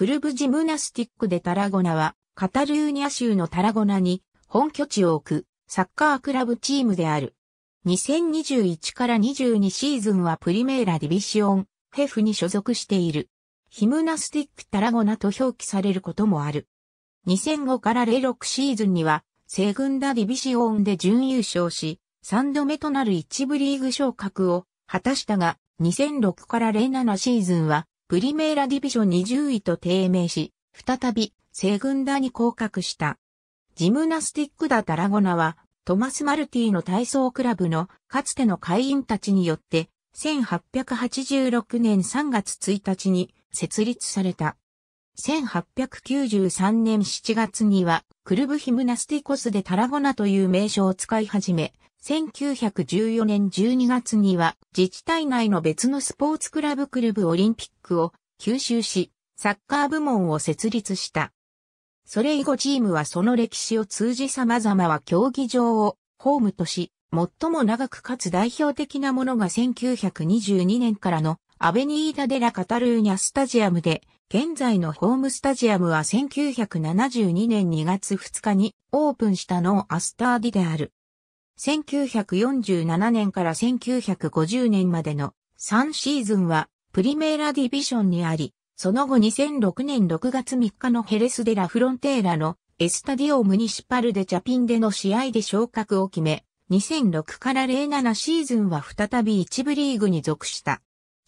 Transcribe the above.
クルブジムナスティックでタラゴナは、カタルーニャ州のタラゴナに本拠地を置くサッカークラブチームである。2021から22シーズンはプリメーラディビシオン、ヘフに所属している。ヒムナスティックタラゴナと表記されることもある。2005から06シーズンには、セグンダディビシオンで準優勝し、3度目となる一部リーグ昇格を果たしたが、2006から07シーズンはプリメーラディビジョン20位と低迷し、再び、セグンダに降格した。ジムナスティックダ・タラゴナは、トマス・マルティの体操クラブのかつての会員たちによって、1886年3月1日に設立された。1893年7月には、クルブヒムナスティコスでタラゴナという名称を使い始め、1914年12月には自治体内の別のスポーツクラブクルブオリンピックを吸収し、サッカー部門を設立した。それ以後チームはその歴史を通じ様々は競技場をホームとし、最も長くかつ代表的なものが1922年からのアベニーダ・デラ・カタルーニャ・スタジアムで、現在のホームスタジアムは1972年2月2日にオープンしたノー・アスターディである。1947年から1950年までの3シーズンはプリメーラディビションにあり、その後2006年6月3日のヘレス・デラ・フロンテーラのエスタディオ・ムニシパル・でチャピンでの試合で昇格を決め、2006から07シーズンは再び一部リーグに属した。